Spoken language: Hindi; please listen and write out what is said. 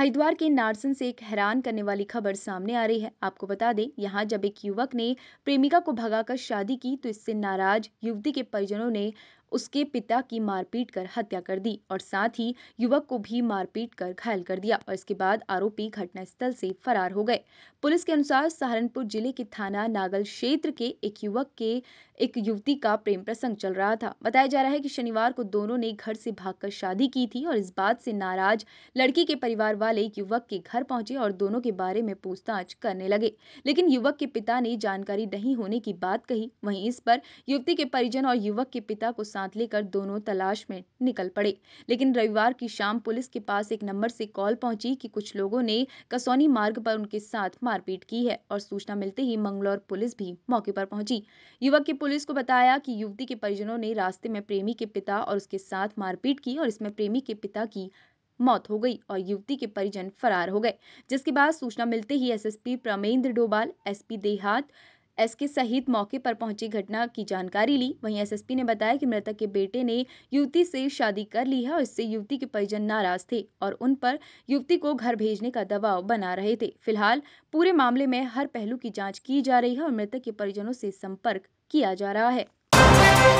हरिद्वार के नारसन से एक हैरान करने वाली खबर सामने आ रही है आपको बता दें यहाँ जब एक युवक ने प्रेमिका को भगाकर शादी की तो इससे नाराज युवती के परिजनों ने उसके पिता की मारपीट कर हत्या कर दी और साथ ही युवक को भी मारपीट कर घायल कर दिया और इसके बाद आरोपी घटनास्थल से फरार हो गए पुलिस के अनुसार सहारनपुर जिले के थाना नागल क्षेत्र के एक युवक के एक युवती का प्रेम प्रसंग चल रहा था बताया जा रहा है कि शनिवार को दोनों ने घर से भागकर शादी की थी और इस बात से नाराज लड़की के परिवार वाले युवक के घर पहुंचे और दोनों के बारे में पूछताछ करने लगे लेकिन युवक के पिता ने जानकारी नहीं होने की बात कही वहीं इस पर युवती के परिजन और युवक के पिता को साथ लेकर दोनों तलाश में निकल पड़े लेकिन रविवार की शाम पुलिस के पास एक नंबर से कॉल पहुंची कि कुछ लोगों ने कसौनी मार्ग पर उनके साथ मारपीट की है और सूचना मिलते ही मंगलौर पुलिस भी मौके पर पहुंची युवक के पुलिस को बताया कि युवती के परिजनों ने रास्ते में प्रेमी के पिता और उसके साथ मारपीट की और इसमें प्रेमी के पिता की मौत हो गई और युवती के परिजन फरार हो गए जिसके बाद सूचना मिलते ही एसएसपी प्रमेंद्र डोबाल एसपी देहात एसके सहित मौके पर पहुंची घटना की जानकारी ली वहीं एसएसपी ने बताया कि मृतक के बेटे ने युवती से शादी कर ली है और इससे युवती के परिजन नाराज थे और उन पर युवती को घर भेजने का दबाव बना रहे थे फिलहाल पूरे मामले में हर पहलू की जाँच की जा रही है और मृतक के परिजनों से संपर्क किया जा रहा है